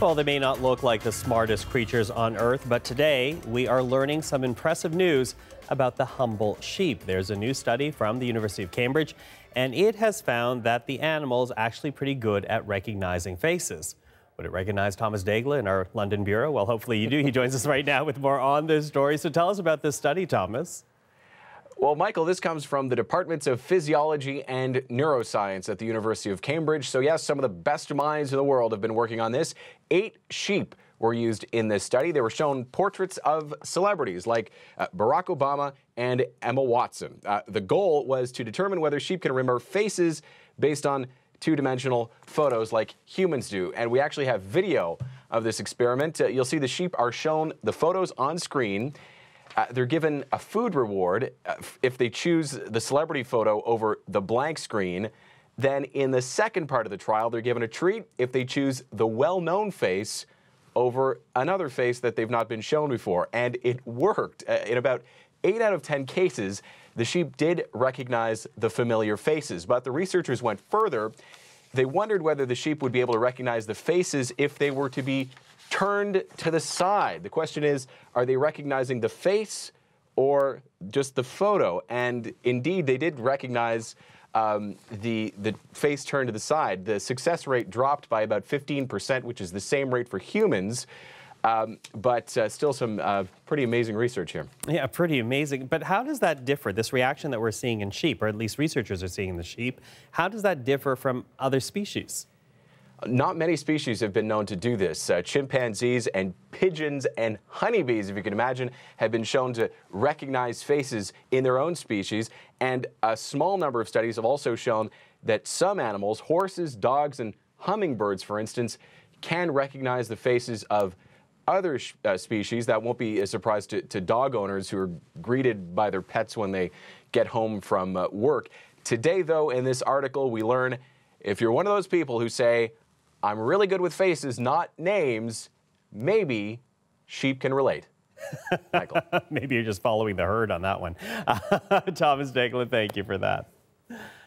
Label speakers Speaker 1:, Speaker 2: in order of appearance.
Speaker 1: Well, they may not look like the smartest creatures on Earth, but today we are learning some impressive news about the humble sheep. There's a new study from the University of Cambridge, and it has found that the animal is actually pretty good at recognizing faces. Would it recognize Thomas Daigle in our London bureau? Well, hopefully you do. He joins us right now with more on this story. So tell us about
Speaker 2: this study, Thomas. Well, Michael, this comes from the Departments of Physiology and Neuroscience at the University of Cambridge. So, yes, some of the best minds in the world have been working on this. Eight sheep were used in this study. They were shown portraits of celebrities like uh, Barack Obama and Emma Watson. Uh, the goal was to determine whether sheep can remember faces based on two dimensional photos like humans do. And we actually have video of this experiment. Uh, you'll see the sheep are shown the photos on screen uh, they're given a food reward uh, if they choose the celebrity photo over the blank screen. Then in the second part of the trial, they're given a treat if they choose the well-known face over another face that they've not been shown before. And it worked. Uh, in about 8 out of 10 cases, the sheep did recognize the familiar faces. But the researchers went further. They wondered whether the sheep would be able to recognize the faces if they were to be turned to the side. The question is are they recognizing the face or just the photo? And indeed, they did recognize. Um, the the face turned to the side. The success rate dropped by about 15%, which is the same rate for humans. Um, but uh, still some uh, pretty amazing research here.
Speaker 1: Yeah, pretty amazing. But how does that differ, this reaction that we're seeing in sheep, or at least researchers are seeing in the sheep,
Speaker 2: how does that differ from other species? Not many species have been known to do this. Uh, chimpanzees and pigeons and honeybees, if you can imagine, have been shown to recognize faces in their own species. And a small number of studies have also shown that some animals, horses, dogs, and hummingbirds, for instance, can recognize the faces of other uh, species. That won't be a surprise to, to, dog owners who are greeted by their pets when they get home from uh, work. Today, though, in this article, we learn if you're one of those people who say, I'm really good with faces, not names. Maybe sheep can relate. Michael. Maybe you're just
Speaker 1: following the herd on that one. Thomas Deglin, thank you for that.